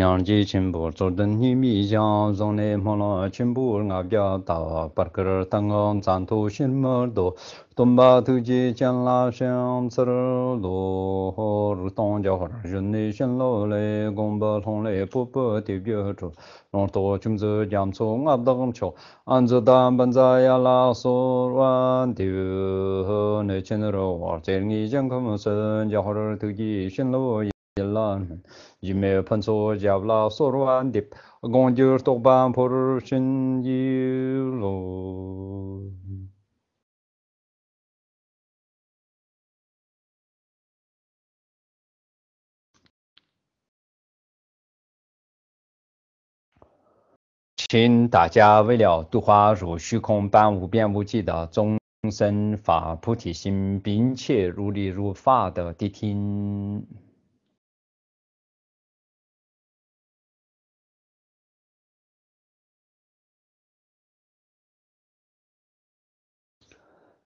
Nyāngjī chīmbūr tsūrdhān hīmī yāng zhōnglī mōlō chīmbūr ngāb yā tāwā parkir tāngāng tsāntū shīmbūr dō tōmbā tūjī chān lā shiāng tsir lō hō rū tōng jā hō rā yunni shiān lō lē gōmbā tōng lē pūpū tīb yā chū 请大家为了度化如虚空般无边无际的众生法菩提心，并且如理如法的谛听。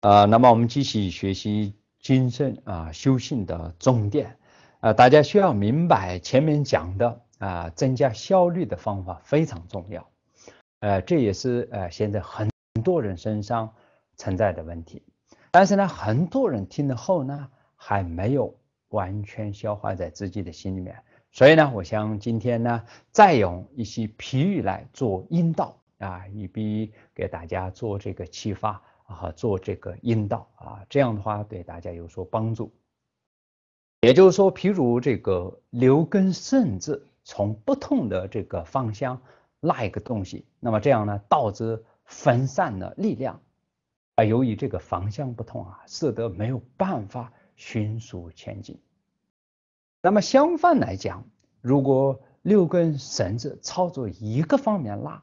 呃，那么我们继续学习精神啊，修行的重点啊，大家需要明白前面讲的啊，增加效率的方法非常重要。呃，这也是呃现在很多人身上存在的问题。但是呢，很多人听了后呢，还没有完全消化在自己的心里面。所以呢，我想今天呢，再用一些譬喻来做引导啊，以便给大家做这个启发。啊，做这个引导啊，这样的话对大家有所帮助。也就是说，譬如这个六根绳子从不同的这个方向拉一个东西，那么这样呢导致分散的力量啊，由于这个方向不同啊，使得没有办法迅速前进。那么相反来讲，如果六根绳子操作一个方面拉，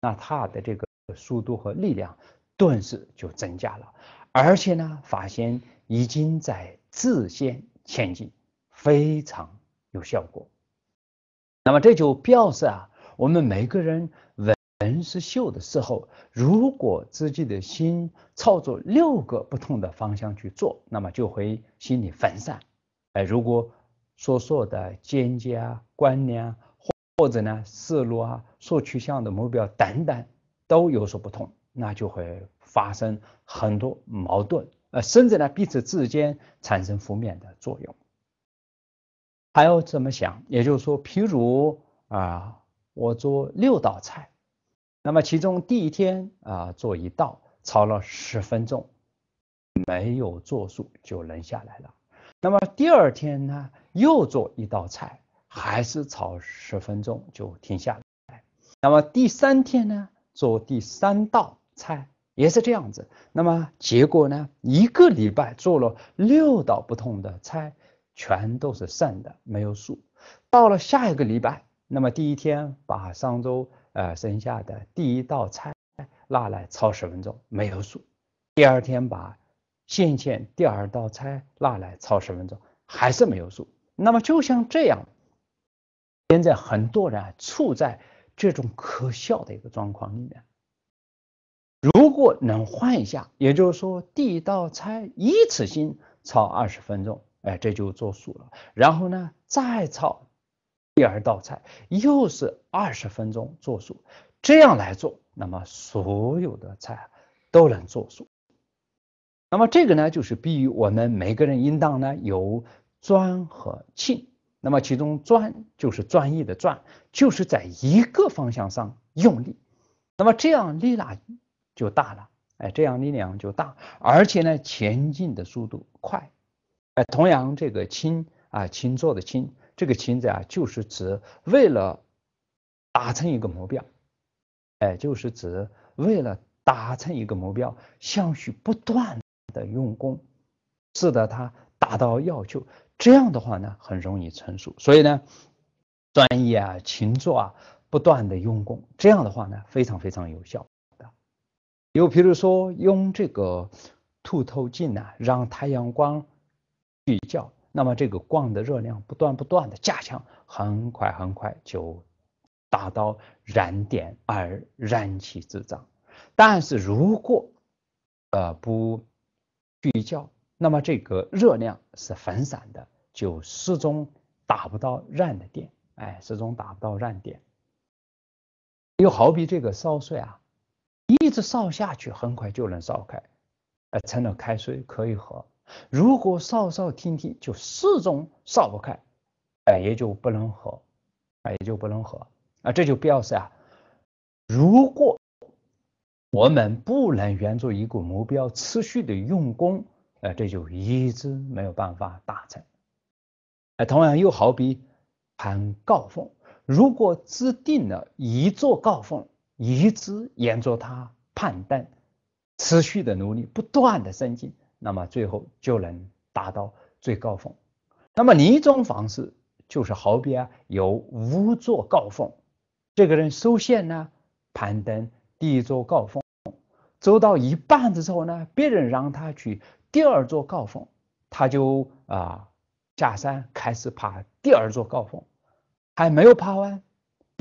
那它的这个速度和力量。顿时就增加了，而且呢，发现已经在自先前进，非常有效果。那么这就表示啊，我们每个人纹是秀的时候，如果自己的心朝着六个不同的方向去做，那么就会心里分散。哎，如果所说的解啊、观念啊，或者呢思路啊、所取向的目标等等都有所不同。那就会发生很多矛盾，呃，甚至呢彼此之间产生负面的作用。还要这么想，也就是说，譬如啊，我做六道菜，那么其中第一天啊做一道，炒了十分钟，没有做数就扔下来了。那么第二天呢，又做一道菜，还是炒十分钟就停下来。那么第三天呢，做第三道。菜也是这样子，那么结果呢？一个礼拜做了六道不同的菜，全都是剩的，没有数。到了下一个礼拜，那么第一天把上周呃剩下的第一道菜拿来炒十分钟，没有数；第二天把现前第二道菜拿来炒十分钟，还是没有数。那么就像这样，现在很多人处在这种可笑的一个状况里面。如果能换一下，也就是说，第一道菜一次性炒二十分钟，哎，这就作数了。然后呢，再炒第二道菜，又是二十分钟作数。这样来做，那么所有的菜都能作数。那么这个呢，就是比喻我们每个人应当呢有专和庆。那么其中专就是专业的专，就是在一个方向上用力。那么这样力了。就大了，哎，这样力量就大，而且呢，前进的速度快，哎，同样这个轻啊，轻做的轻，这个轻字啊，就是指为了达成一个目标，哎，就是指为了达成一个目标，向续不断的用功，使得他达到要求，这样的话呢，很容易成熟。所以呢，专业啊，勤做啊，不断的用功，这样的话呢，非常非常有效。又比如说，用这个凸透镜呢，让太阳光聚焦，那么这个光的热量不断不断的加强，很快很快就达到燃点而燃起纸张。但是如果呃不聚焦，那么这个热量是分散的，就始终达不到燃的点，哎，始终达不到燃点。又好比这个烧水啊。一直烧下去，很快就能烧开，呃，成了开水可以喝。如果烧烧停停，就始终烧不开，哎，也就不能喝，哎，也就不能喝。啊，这就表示啊，如果我们不能援助一个目标，持续的用功，呃，这就一直没有办法达成。哎，同样又好比攀高峰，如果制定了一座高峰，一直沿着他攀登，持续的努力，不断的升级，那么最后就能达到最高峰。那么另一种方式就是好比啊有五座高峰，这个人首先呢攀登第一座高峰，走到一半的时候呢，别人让他去第二座高峰，他就啊下山开始爬第二座高峰，还没有爬完，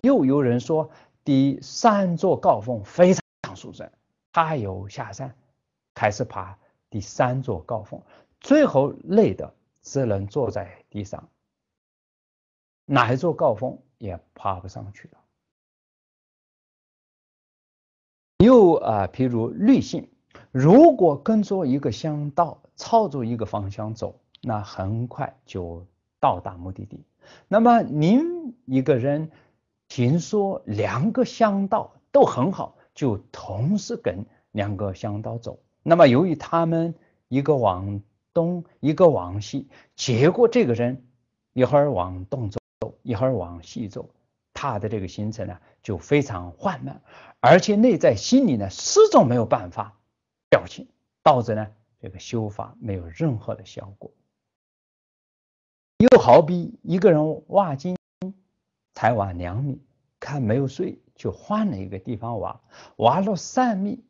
又有人说。第三座高峰非常舒展，他又下山，开始爬第三座高峰，最后累的只能坐在地上，哪一座高峰也爬不上去了。又啊，譬如绿性，如果跟着一个乡道，朝着一个方向走，那很快就到达目的地。那么您一个人。听说两个香道都很好，就同时跟两个香道走。那么由于他们一个往东，一个往西，结果这个人一会儿往东走，一会儿往西走，他的这个行程呢就非常缓慢，而且内在心里呢始终没有办法表清，导致呢这个修法没有任何的效果。又好比一个人挖金。才挖两米，看没有水，就换了一个地方挖，挖了三米，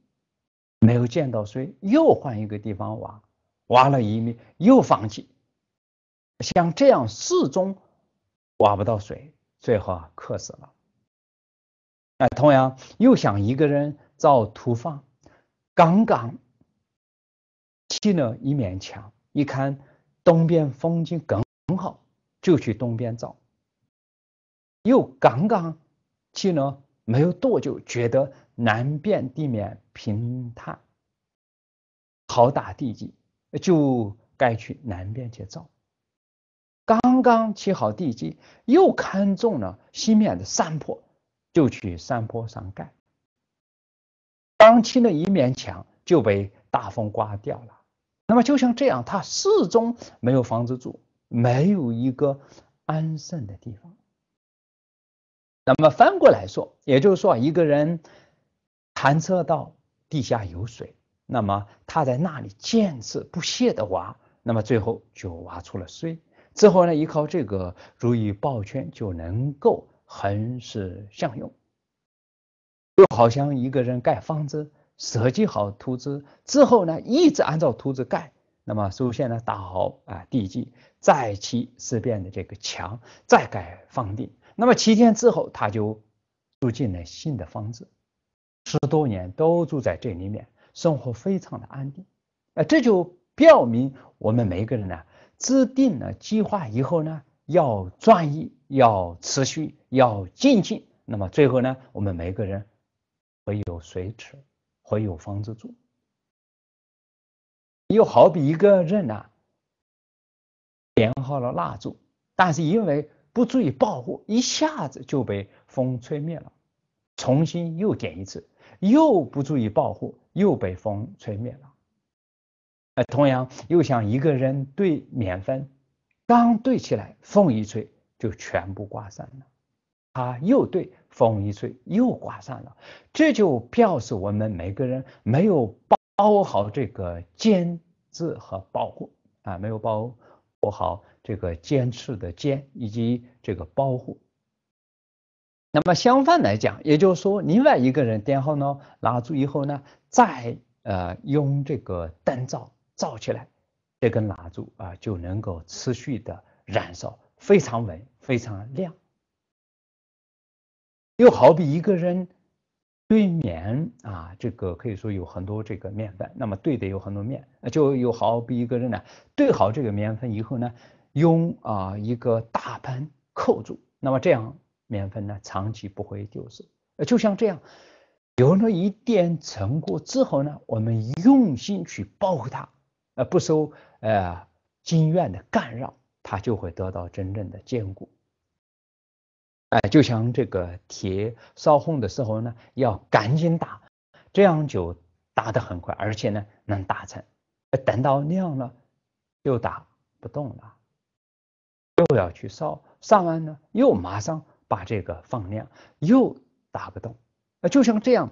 没有见到水，又换一个地方挖，挖了一米又放弃。像这样四中挖不到水，最后啊渴死了。哎，同样又想一个人造土房，刚刚砌了一面墙，一看东边风景更好，就去东边造。又刚刚砌了没有多久，觉得南边地面平坦，好打地基，就该去南边去造。刚刚砌好地基，又看中了西面的山坡，就去山坡上盖。刚砌了一面墙，就被大风刮掉了。那么就像这样，他始终没有房子住，没有一个安身的地方。那么翻过来说，也就是说，一个人探测到地下有水，那么他在那里坚持不懈地挖，那么最后就挖出了水。之后呢，依靠这个如意抱圈就能够横式向用，就好像一个人盖房子，设计好图纸之后呢，一直按照图纸盖。那么首先呢，打好啊地基，再砌四边的这个墙，再盖房顶。那么七天之后，他就住进了新的房子，十多年都住在这里面，生活非常的安定。啊，这就表明我们每个人呢，制定了计划以后呢，要专一，要持续，要静静。那么最后呢，我们每个人会有水吃，会有房子住。又好比一个人呢，点好了蜡烛，但是因为不注意保护，一下子就被风吹灭了，重新又点一次，又不注意保护，又被风吹灭了。哎，同样又像一个人对免分，刚对起来，风一吹就全部刮散了。他又对风一吹又刮散了。这就表示我们每个人没有包好这个坚持和保护啊，没有包护好。这个尖刺的尖以及这个包护，那么相反来讲，也就是说，另外一个人点号呢，蜡烛以后呢，再呃用这个灯罩罩起来，这根蜡烛啊就能够持续的燃烧，非常稳，非常亮。又好比一个人对棉啊，这个可以说有很多这个面粉，那么对的有很多面，就又好比一个人呢对好这个面粉以后呢。用啊一个大盘扣住，那么这样面粉呢长期不会丢失。呃，就像这样，有了一点成果之后呢，我们用心去保护它，呃，不受呃经验的干扰，它就会得到真正的坚固。哎，就像这个铁烧红的时候呢，要赶紧打，这样就打得很快，而且呢能打成。等到亮了，就打不动了。又要去烧，烧完呢，又马上把这个放量，又打不动。就像这样，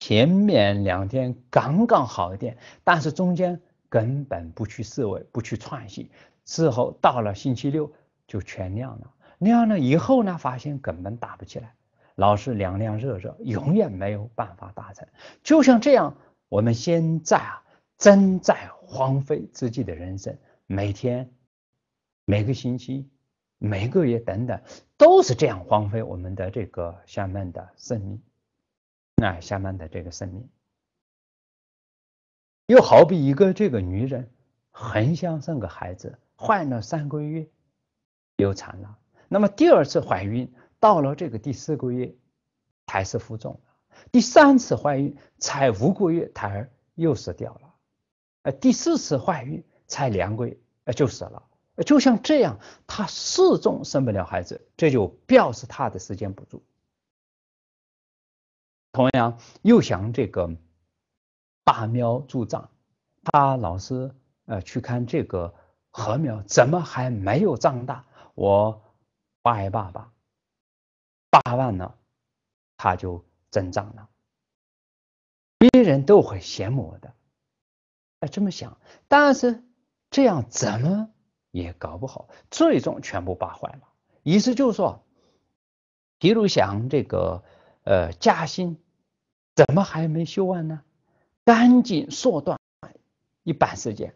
前面两天刚刚好一点，但是中间根本不去思维，不去创新，之后到了星期六就全亮了，亮了以后呢，发现根本打不起来，老是凉凉热热，永远没有办法达成。就像这样，我们现在啊，正在荒废自己的人生，每天。每个星期、每个月等等，都是这样荒废我们的这个下面的生命，那下面的这个生命，又好比一个这个女人很想生个孩子，怀了三个月流产了。那么第二次怀孕到了这个第四个月，胎是浮肿了。第三次怀孕才五个月，胎儿又死掉了。呃，第四次怀孕才两个月，呃，就死了。就像这样，他始终生不了孩子，这就表示他的时间不足。同样，又想这个拔苗助长，他老是呃去看这个禾苗怎么还没有长大，我拔一爸吧，拔万呢，它就增长了。别人都会羡慕我的，哎，这么想，但是这样怎么？也搞不好，最终全部扒坏了。意思就是说，比鲁祥这个呃加薪怎么还没修完呢？赶紧缩短一半时间，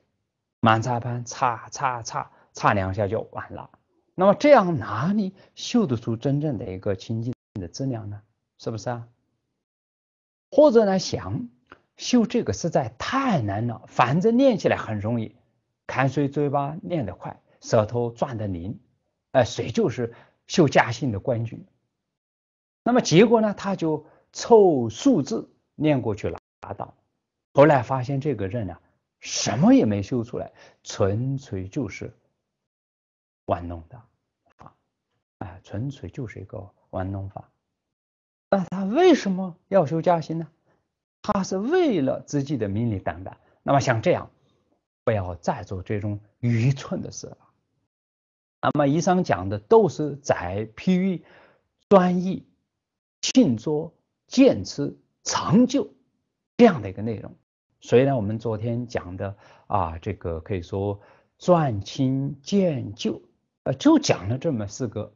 满插班擦擦擦擦两下就完了。那么这样哪里修得出真正的一个清净的质量呢？是不是啊？或者呢，想修这个实在太难了，反正练起来很容易。看谁嘴巴念得快，舌头转得灵，哎，谁就是修家心的冠军。那么结果呢？他就凑数字念过去了，达到。后来发现这个人啊，什么也没修出来，纯粹就是玩弄的法，哎，纯粹就是一个玩弄法。那他为什么要修家心呢？他是为了自己的名利等等。那么像这样。不要再做这种愚蠢的事了。那么以上讲的都是在譬喻专一、庆捉见吃长就这样的一个内容。所以呢，我们昨天讲的啊，这个可以说专清见旧，呃，就讲了这么四个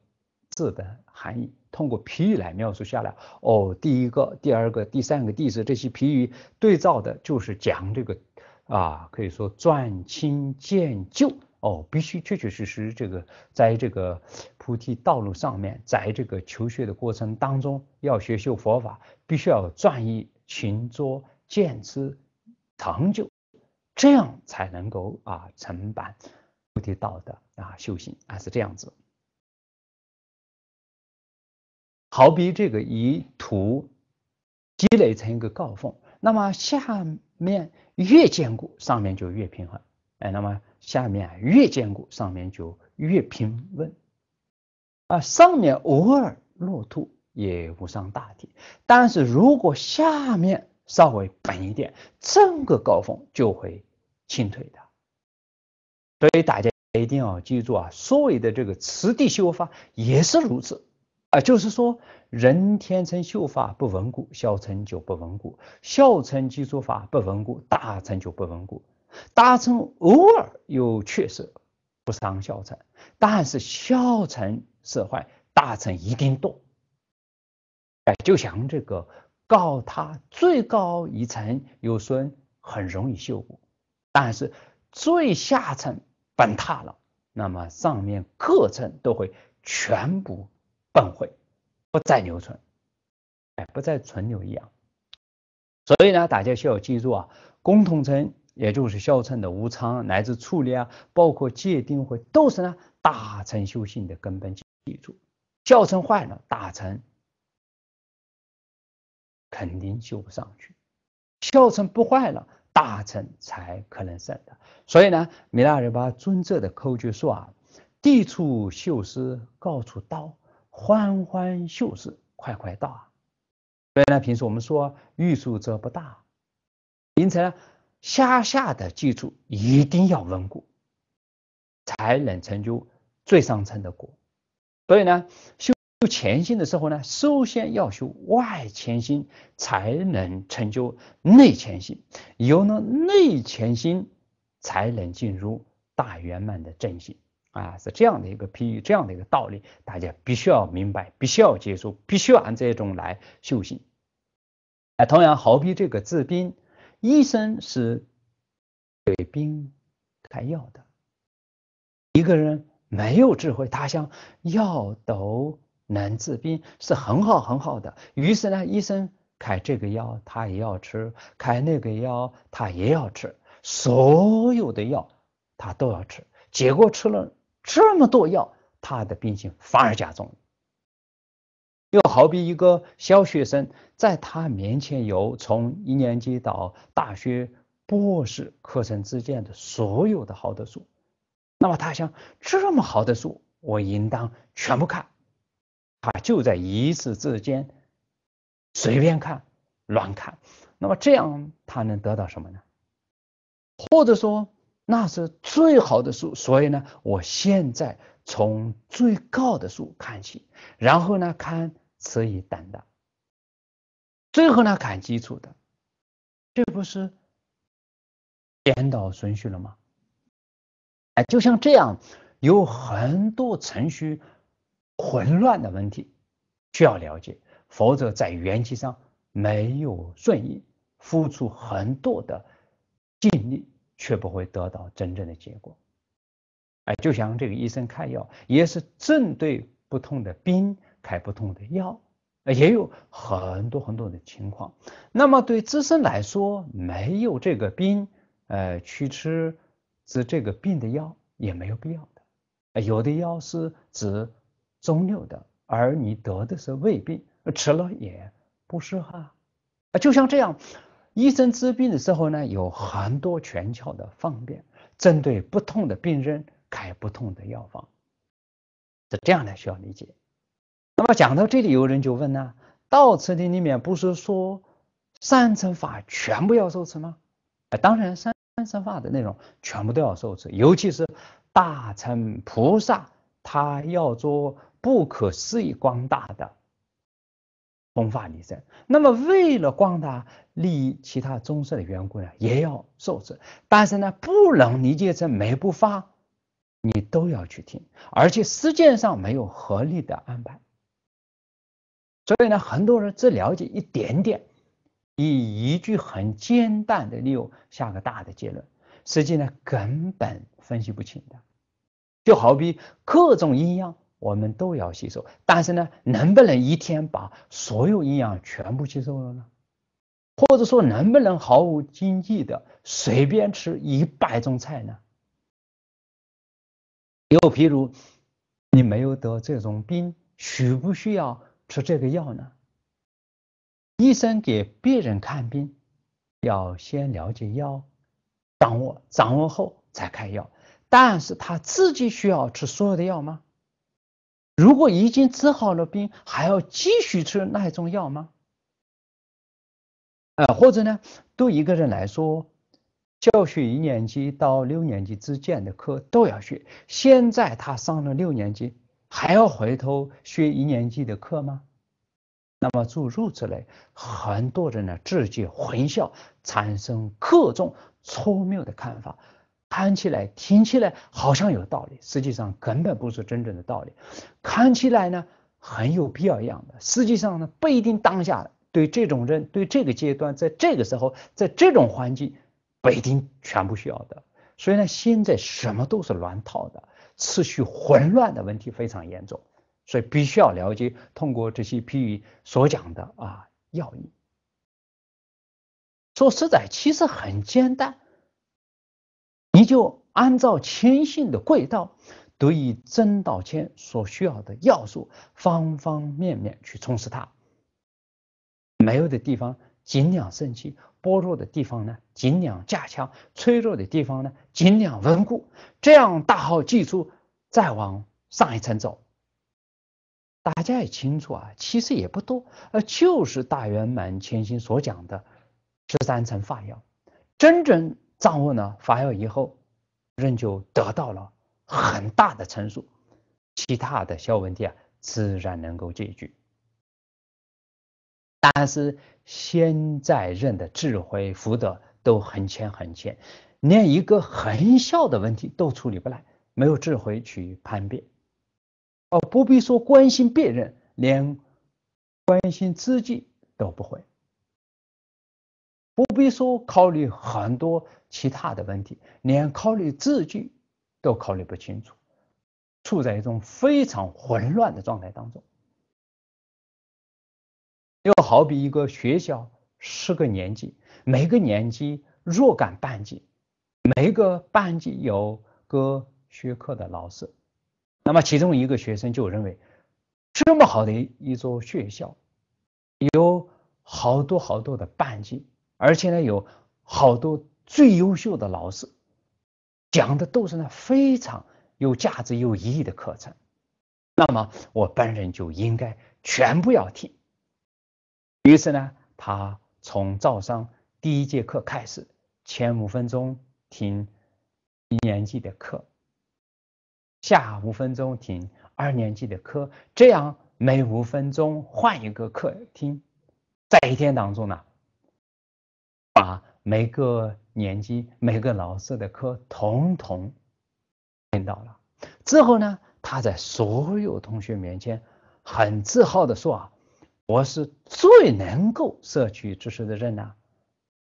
字的含义，通过批语来描述下来。哦，第一个、第二个、第三个、第四这些批语对照的，就是讲这个。啊，可以说转清见旧哦，必须确确实实这个在这个菩提道路上面，在这个求学的过程当中，要学习佛法，必须要转意勤作见之成就，这样才能够啊成办菩提道的啊修行啊是这样子，好比这个以土积累成一个高峰。那么下面越坚固，上面就越平衡。哎，那么下面越坚固，上面就越平稳。啊，上面偶尔落土也无伤大体。但是如果下面稍微崩一点，整个高峰就会倾颓的。所以大家一定要记住啊，所谓的这个“此地修法”也是如此。啊，就是说。人天成秀法不稳固，小成就不稳固；小成础法不稳固，大成就不稳固。大成偶尔有缺失，不伤小成，但是小成是坏，大成一定动。哎，就像这个，告他最高一层有损，很容易修补；但是最下层崩塌了，那么上面各层都会全部崩毁。不再留存，哎，不再存留一样。所以呢，大家需要记住啊，共同称也就是孝称的无常乃至处理啊，包括界定会都是呢大臣修行的根本。记住，孝称坏了，大臣肯定修不上去；孝称不坏了，大臣才可能升的。所以呢，米拉日巴尊者的口诀说啊：地处修斯，高处刀。欢欢秀士快快到啊！所以呢，平时我们说欲速则不达，因此呢，下下的基础一定要稳固，才能成就最上层的果。所以呢，修修前心的时候呢，首先要修外前心，才能成就内前心，有了内前心，才能进入大圆满的正行。啊，是这样的一个比喻，这样的一个道理，大家必须要明白，必须要接受，必须按这种来修行。哎，同样，好比这个治病，医生是给病开药的。一个人没有智慧，他想药都能治病，是很好很好的。于是呢，医生开这个药他也要吃，开那个药他也要吃，所有的药他都要吃，结果吃了。这么多药，他的病情反而加重。又好比一个小学生，在他面前有从一年级到大学博士课程之间的所有的好的书，那么他想，这么好的书，我应当全部看。他就在一次之间随便看，乱看。那么这样他能得到什么呢？或者说？那是最好的树，所以呢，我现在从最高的树看起，然后呢看词语等等。最后呢看基础的，这不是颠倒顺序了吗？哎，就像这样，有很多程序混乱的问题需要了解，否则在原机上没有顺应，付出很多的精力。却不会得到真正的结果。哎，就像这个医生开药，也是针对不同的病开不同的药，也有很多很多的情况。那么对自身来说，没有这个病，呃，去吃治这个病的药也没有必要的。有的药是治中六的，而你得的是胃病，吃了也不是哈。就像这样。医生治病的时候呢，有很多全窍的方便，针对不同的病人开不同的药方，是这样的需要理解。那么讲到这里，有人就问了：道慈经里面不是说三乘法全部要受持吗？啊，当然三三乘法的内容全部都要受持，尤其是大乘菩萨，他要做不可思议光大的。弘法利生。那么为了广大利益，其他宗室的员工呢，也要受制。但是呢，不能理解成每部发，你都要去听，而且实践上没有合理的安排。所以呢，很多人只了解一点点，以一句很简单的理由下个大的结论，实际呢根本分析不清的。就好比各种阴阳。我们都要吸收，但是呢，能不能一天把所有营养全部吸收了呢？或者说，能不能毫无禁忌的随便吃一百种菜呢？又譬如，你没有得这种病，需不需要吃这个药呢？医生给别人看病，要先了解药，掌握掌握后才开药，但是他自己需要吃所有的药吗？如果已经治好了病，还要继续吃那一种药吗？啊，或者呢，对一个人来说，教学一年级到六年级之间的课都要学，现在他上了六年级，还要回头学一年级的课吗？那么，诸如此类，很多人呢自己混淆，产生刻重、粗谬的看法。看起来、听起来好像有道理，实际上根本不是真正的道理。看起来呢很有必要一样的，实际上呢不一定当下对这种人、对这个阶段、在这个时候、在这种环境不一定全部需要的。所以呢，现在什么都是乱套的，秩序混乱的问题非常严重，所以必须要了解通过这些譬喻所讲的啊要义。说实在，其实很简单。你就按照谦逊的轨道，得以真道谦所需要的要素方方面面去充实它，没有的地方尽量生气，薄弱的地方呢尽量加强，脆弱的地方呢尽量稳固，这样大好基础，再往上一层走。大家也清楚啊，其实也不多，呃，就是大圆满前行所讲的十三层法要，真正。障碍呢？发药以后，人就得到了很大的成熟，其他的小问题啊，自然能够解决。但是现在人的智慧、福德都很浅很浅，连一个很小的问题都处理不来，没有智慧去判别，哦，不必说关心别人，连关心自己都不会。不必说考虑很多其他的问题，连考虑自己都考虑不清楚，处在一种非常混乱的状态当中。又好比一个学校十个年级，每个年级若干班级，每个班级有个学科的老师，那么其中一个学生就认为，这么好的一所学校，有好多好多的班级。而且呢，有好多最优秀的老师讲的都是那非常有价值、有意义的课程，那么我本人就应该全部要听。于是呢，他从招商第一节课开始，前五分钟听一年级的课，下五分钟听二年级的课，这样每五分钟换一个课听，在一天当中呢。每个年级每个老师的课统统听到了，之后呢，他在所有同学面前很自豪的说啊，我是最能够摄取知识的人呐，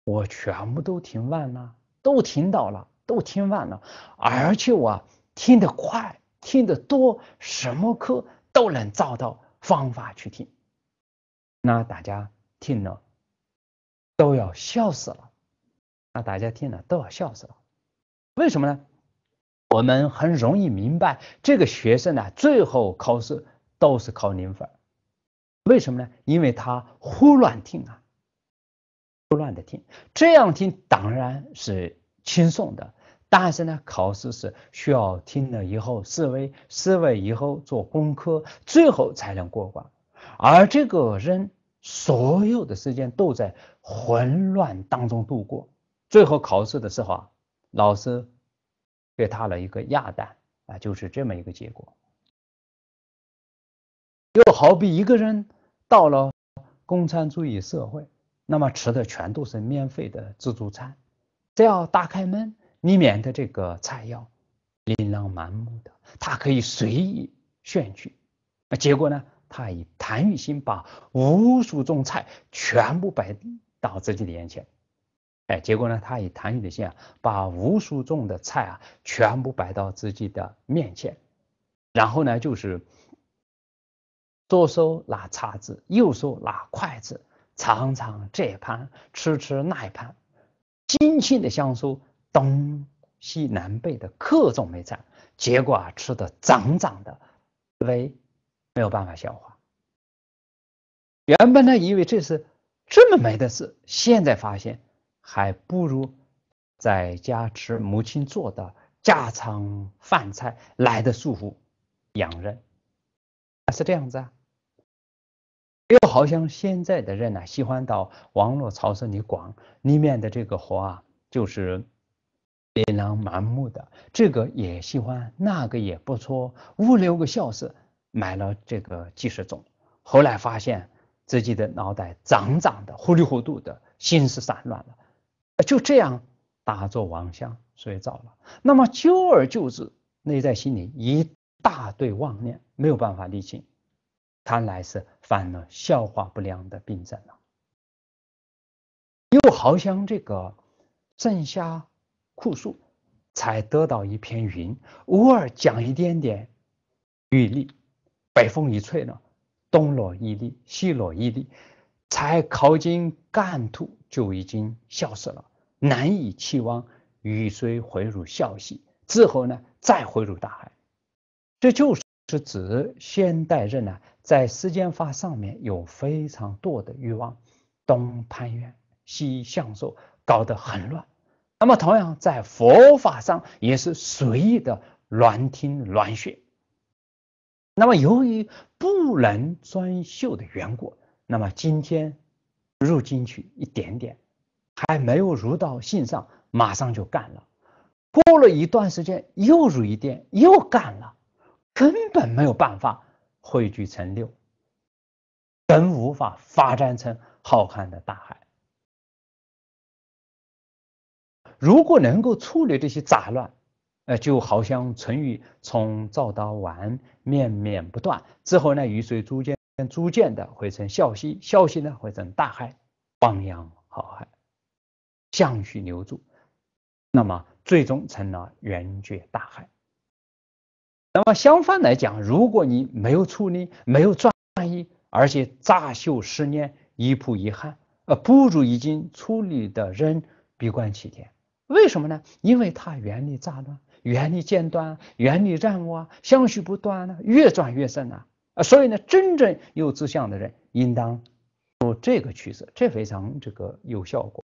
我全部都听完了，都听到了，都听完了，而且我听得快，听得多，什么课都能找到方法去听，那大家听了都要笑死了。那大家听了都要笑死了，为什么呢？我们很容易明白，这个学生呢，最后考试都是考零分，为什么呢？因为他胡乱听啊，胡乱的听，这样听当然是轻松的，但是呢，考试是需要听了以后思维，思维以后做功课，最后才能过关。而这个人所有的时间都在混乱当中度过。最后考试的时候，啊，老师给他了一个鸭蛋，啊，就是这么一个结果。就好比一个人到了共产主义社会，那么吃的全都是免费的自助餐，只要打开门，里面的这个菜肴琳琅满目的，他可以随意选取。那结果呢？他以谭玉兴把无数种菜全部摆到自己的眼前。哎，结果呢？他以弹起的线，把无数种的菜啊，全部摆到自己的面前，然后呢，就是左手拿叉子，右手拿筷子，尝尝这一盘，吃吃那一盘，尽情的享受东西南北的各种美餐，结果啊，吃的胀胀的，为没有办法消化。原本呢，以为这是这么美的事，现在发现。还不如在家吃母亲做的家常饭菜来的舒服，养人是这样子。啊。又好像现在的人呢，喜欢到网络超市里逛，里面的这个花啊，就是琳琅满目的，这个也喜欢，那个也不错，五六个小时买了这个几十种，后来发现自己的脑袋涨涨的，糊里糊涂的，心思散乱了。就这样打坐王相睡着了。那么久而久之，内在心里一大堆妄念，没有办法理清，看来是犯了消化不良的病症了。又好像这个正下酷暑，才得到一片云，偶尔讲一点点雨粒，北风一吹呢，东落一粒，西落一粒，才靠近干土。就已经消失了，难以期望雨水回入孝溪，之后呢再回入大海。这就是指现代人呢在世间法上面有非常多的欲望，东攀援西向受，搞得很乱。那么同样在佛法上也是随意的乱听乱学。那么由于不能专修的缘故，那么今天。入进去一点点，还没有入到性上，马上就干了。过了一段时间，又入一点，又干了，根本没有办法汇聚成六，更无法发展成浩瀚的大海。如果能够处理这些杂乱，呃，就好像成语“从早到晚，面面不断”之后呢，雨水逐渐。逐渐的会成孝心，孝心呢会成大海，汪洋浩海，相续留住，那么最终成了圆觉大海。那么相反来讲，如果你没有处理，没有转移，而且乍秀十年一补一汗，呃，不如已经处理的人闭关七天。为什么呢？因为他原理乍断，原理间断，原理障啊，相续不断啊，越转越深啊。啊，所以呢，真正有志向的人应当有这个趋势，这非常这个有效果，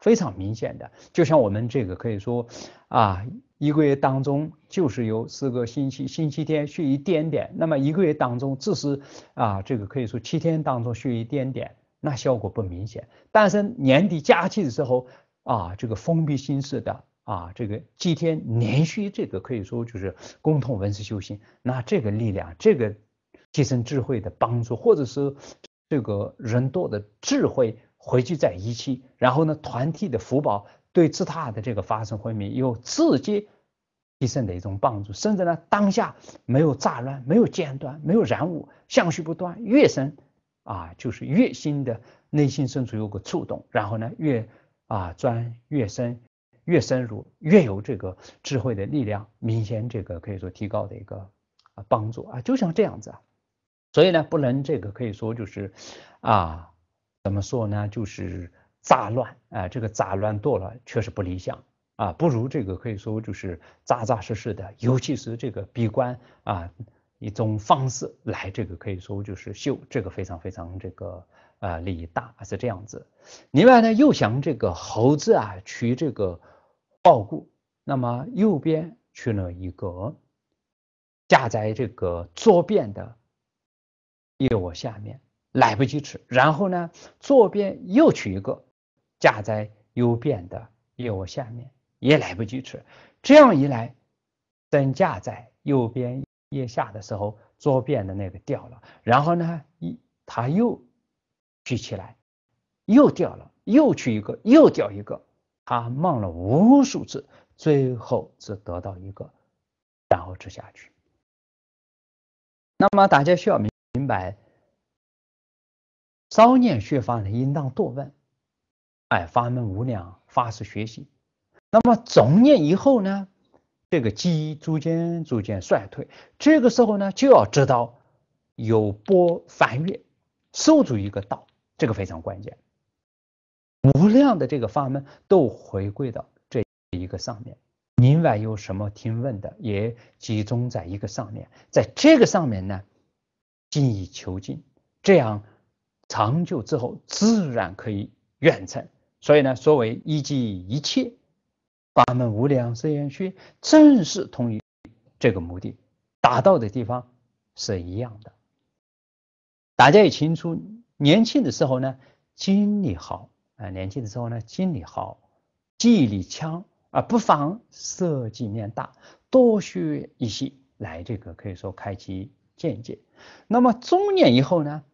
非常明显的。就像我们这个可以说啊，一个月当中就是有四个星期，星期天学一点点，那么一个月当中只是啊，这个可以说七天当中学一点点，那效果不明显。但是年底假期的时候啊，这个封闭形式的啊，这个几天连续这个可以说就是共同文字修心，那这个力量，这个。提升智慧的帮助，或者是这个人多的智慧汇聚在一起，然后呢，团体的福报对自他的这个发生昏迷有直接提升的一种帮助，甚至呢，当下没有杂乱，没有间断，没有然物，相续不断，越深啊，就是越新的内心深处有个触动，然后呢，越啊钻越深，越深入越有这个智慧的力量，明显这个可以说提高的一个啊帮助啊，就像这样子啊。所以呢，不能这个可以说就是啊，怎么说呢？就是杂乱啊，这个杂乱多了，确实不理想啊，不如这个可以说就是扎扎实实的，尤其是这个闭关啊一种方式来，这个可以说就是修，这个非常非常这个啊力大是这样子。另外呢，又想这个猴子啊，取这个抱固，那么右边去了一个架在这个左边的。腋窝下面来不及吃，然后呢，左边又取一个，架在右边的腋窝下面也来不及吃。这样一来，等架在右边腋下的时候，左边的那个掉了。然后呢，一他又举起来，又掉了，又取一个，又掉一个，他忙了无数次，最后只得到一个，然后吃下去。那么大家需要明。明白，少年学法呢，应当多问，哎，法门无量，发是学习。那么中年以后呢，这个记忆逐渐逐渐衰退，这个时候呢，就要知道有波翻越守住一个道，这个非常关键。无量的这个法门都回归到这一个上面，另外有什么听问的，也集中在一个上面，在这个上面呢。精益求精，这样长久之后，自然可以远成。所以呢，所谓一机一切，八门无量资源学，正是同一这个目的达到的地方是一样的。大家也清楚，年轻的时候呢，精力好啊，年轻的时候呢，精力好，记忆力强啊，不妨设计面大，多学一些来，这个可以说开启。见解。那么中年以后呢，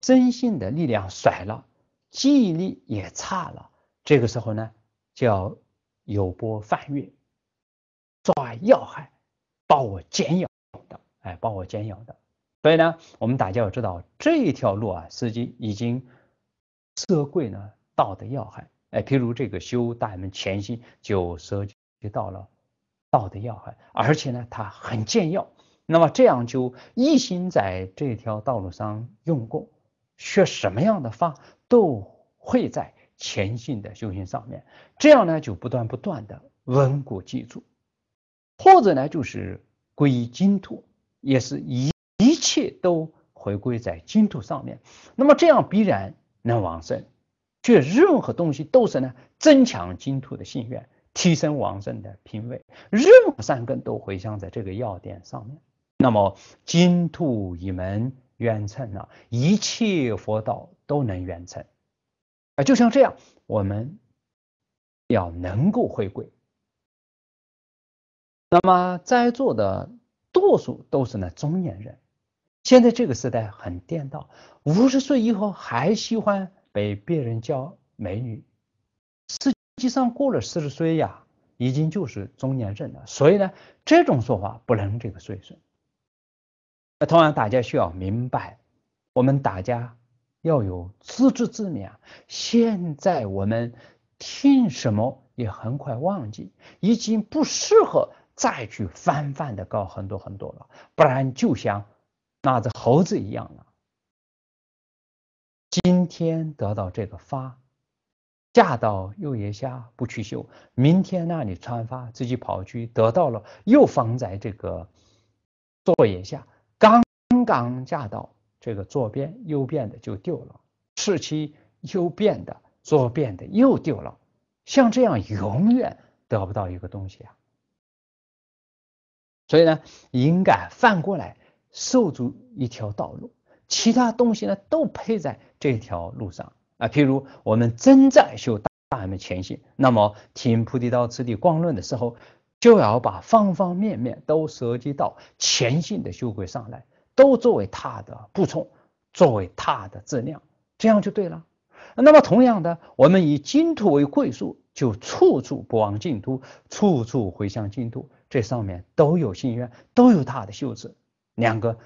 真心的力量衰了，记忆力也差了。这个时候呢，就要有波翻越，抓要害，把我煎咬的，哎，把我煎咬的。所以呢，我们大家要知道，这一条路啊，实际已经涉桂呢道的要害。哎，譬如这个修大门前潜心，就涉及到了道德要害，而且呢，它很煎药。那么这样就一心在这条道路上用功，学什么样的法都会在前进的修行上面，这样呢就不断不断的稳固基础，或者呢就是归于净土，也是一一切都回归在净土上面。那么这样必然能往生，学任何东西都是呢增强净土的信愿，提升往生的品位，任何三根都回向在这个要点上面。那么金兔一门圆成啊，一切佛道都能圆成啊！就像这样，我们要能够回归。那么在座的多数都是那中年人。现在这个时代很颠倒，五十岁以后还喜欢被别人叫美女，实际上过了四十岁呀，已经就是中年人了。所以呢，这种说法不能这个岁数。那同样，大家需要明白，我们大家要有自知之明。现在我们听什么也很快忘记，已经不适合再去翻翻的搞很多很多了，不然就像那只猴子一样了。今天得到这个发，嫁到右腋下不去修，明天那里穿发，自己跑去得到了，又放在这个作业下。当驾到这个左边、右边的就丢了，失去右边的、左边的又丢了，像这样永远得不到一个东西啊！所以呢，应该反过来守住一条道路，其他东西呢都配在这条路上啊。譬如我们正在修大圆满前行，那么听菩提道次第光论的时候，就要把方方面面都涉及到前行的修会上来。都作为它的补充，作为它的质量，这样就对了。那么同样的，我们以净土为贵宿，就处处不忘净土，处处回向净土。这上面都有心愿，都有他的修持，两个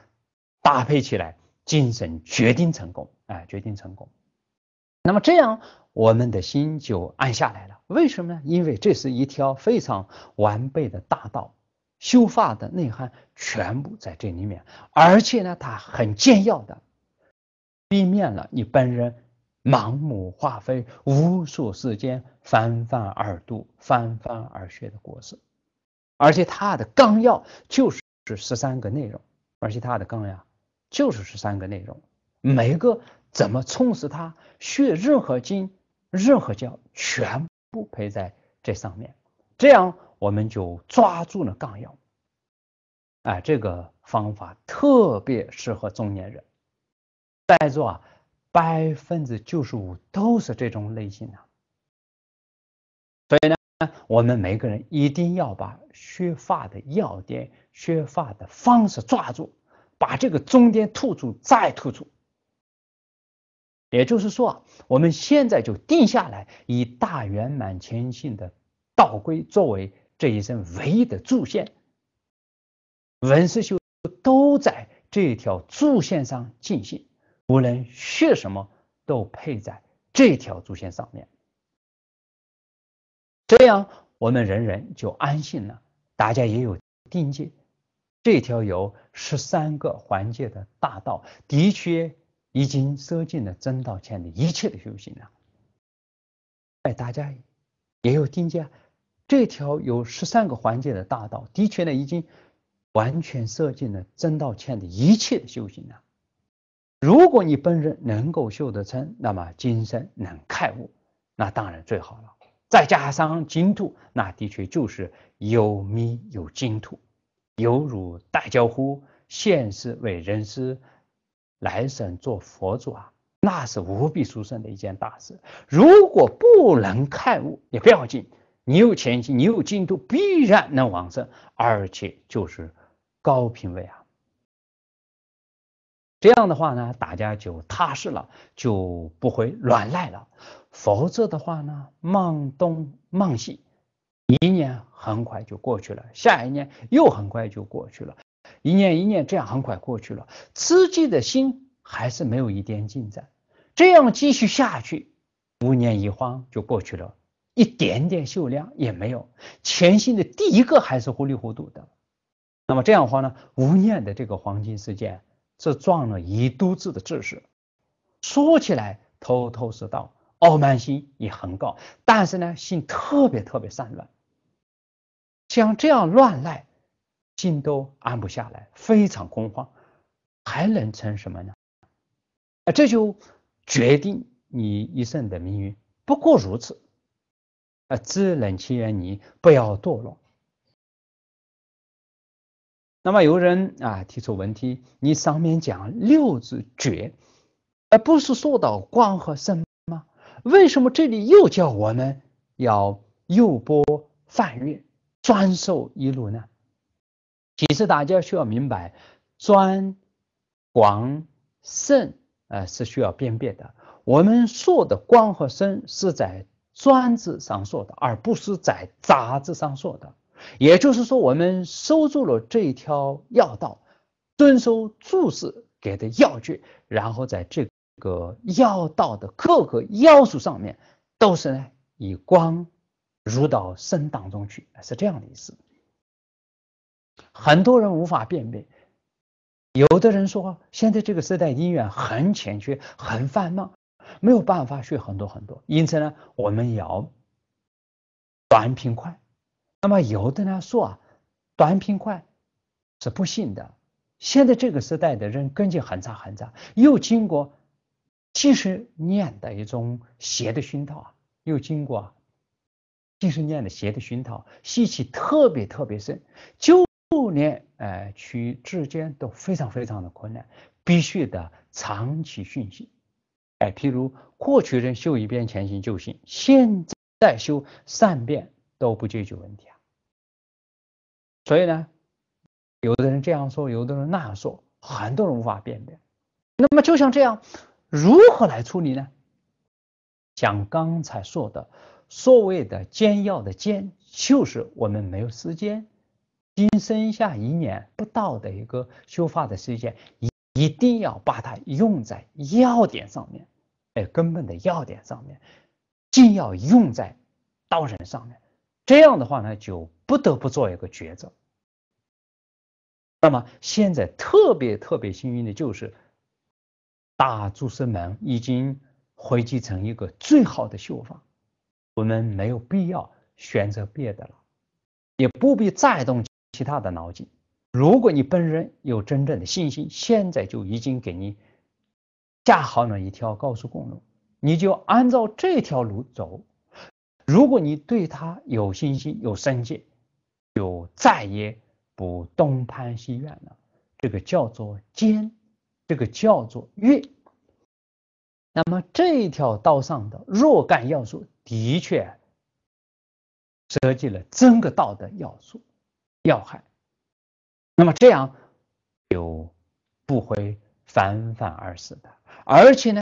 搭配起来，精神决定成功，哎，决定成功。那么这样，我们的心就安下来了。为什么呢？因为这是一条非常完备的大道。修法的内涵全部在这里面，而且呢，它很简要的，避免了一般人盲目花费无数时间翻翻而读、翻翻而学的过失。而且它的纲要就是是十三个内容，而且它的纲要就是十三个内容，每个怎么充实它，学任何经、任何教，全部陪在这上面，这样。我们就抓住了纲要，哎，这个方法特别适合中年人，在座啊，百分之九十五都是这种类型的，所以呢，我们每个人一定要把削发的要点、削发的方式抓住，把这个中间突出再突出。也就是说啊，我们现在就定下来，以大圆满前行的道规作为。这一生唯一的主线，文思修都在这条主线上进行，无论学什么，都配在这条主线上面。这样我们人人就安心了，大家也有定界。这条有十三个环节的大道，的确已经收进了真道前的一切的修行了。哎，大家也有定界，这条有十三个环节的大道，的确呢，已经完全设计了真道歉的一切修行了。如果你本人能够修得成，那么今生能开悟，那当然最好了。再加上净土，那的确就是有迷有净土，犹如大教乎，现世为人师，来生做佛祖啊，那是无比殊胜的一件大事。如果不能开悟，也不要紧。你有前景，你有进度，必然能往上，而且就是高品位啊。这样的话呢，大家就踏实了，就不会乱来了。否则的话呢，忙东忙西，一年很快就过去了，下一年又很快就过去了，一年一年这样很快过去了，自己的心还是没有一点进展。这样继续下去，五年一晃就过去了。一点点秀亮也没有，全新的第一个还是糊里糊涂的。那么这样的话呢？无念的这个黄金世界是撞了一肚子的知士。说起来头头是道，傲慢心也很高，但是呢，心特别特别散乱。像这样乱来，心都安不下来，非常恐慌，还能成什么呢？啊，这就决定你一生的命运。不过如此。只能劝你不要堕落。那么有人啊提出问题：你上面讲六字诀，而不是说到光和声吗？为什么这里又叫我们要右波泛月专受一路呢？其实大家需要明白，专、广、声啊是需要辨别的。我们说的光和声是在。专制上说的，而不是在杂志上说的。也就是说，我们收住了这一条要道，遵守注释给的要诀，然后在这个要道的各个要素上面，都是呢以光入到身当中去，是这样的意思。很多人无法辨别，有的人说现在这个时代音缘很欠缺，很泛滥。没有办法学很多很多，因此呢，我们要短平快。那么有的人说啊，短平快是不行的。现在这个时代的人根基很差很差，又经过几十年的一种邪的熏陶，啊，又经过几十年的邪的熏陶，习气特别特别深，就连哎去之间都非常非常的困难，必须得长期训习。哎，譬如过去人修一遍前行就行，现在修善变都不解决问题啊。所以呢，有的人这样说，有的人那样说，很多人无法辨别。那么就像这样，如何来处理呢？像刚才说的，所谓的煎药的煎，就是我们没有时间，今生下一年不到的一个修法的时间，一定要把它用在要点上面。在根本的要点上面，尽要用在刀刃上面。这样的话呢，就不得不做一个抉择。那么现在特别特别幸运的就是，大诸师门已经汇集成一个最好的绣法，我们没有必要选择别的了，也不必再动其他的脑筋。如果你本人有真正的信心，现在就已经给你。架好了一条高速公路，你就按照这条路走。如果你对他有信心、有深见，就再也不东攀西怨了。这个叫做坚，这个叫做越。那么这条道上的若干要素的确涉及了整个道的要素要害。那么这样就不会反反而是的。而且呢，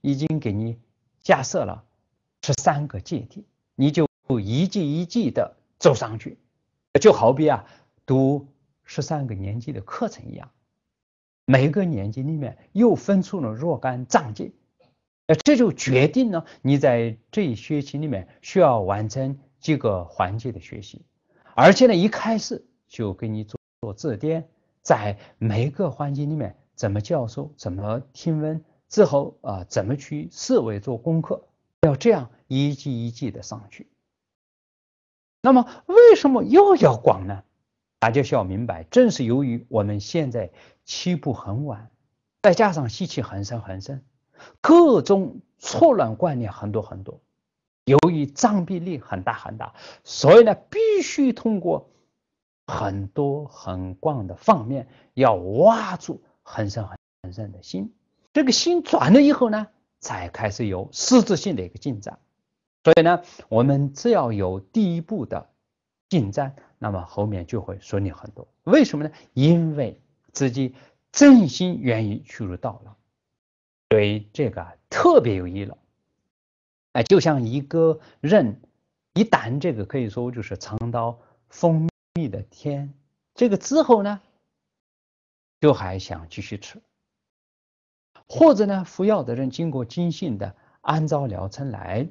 已经给你架设了十三个界梯，你就一季一季的走上去，就好比啊读十三个年级的课程一样，每个年级里面又分出了若干章节，呃，这就决定了你在这一学期里面需要完成几个环节的学习，而且呢，一开始就给你做做指点，在每个环节里面怎么教授，怎么听闻。之后啊，怎么去思维做功课？要这样一记一记的上去。那么为什么又要广呢？大家需要明白，正是由于我们现在起步很晚，再加上习气很深很深，各种错乱观念很多很多，由于障壁力很大很大，所以呢，必须通过很多很广的方面，要挖住很深很深的心。这个心转了以后呢，才开始有实质性的一个进展。所以呢，我们只要有第一步的进展，那么后面就会顺利很多。为什么呢？因为自己真心愿意去入道了，对这个特别有益了。哎，就像一个人一旦这个可以说就是尝到蜂蜜的甜，这个之后呢，就还想继续吃。或者呢，服药的人经过精心的按照疗程来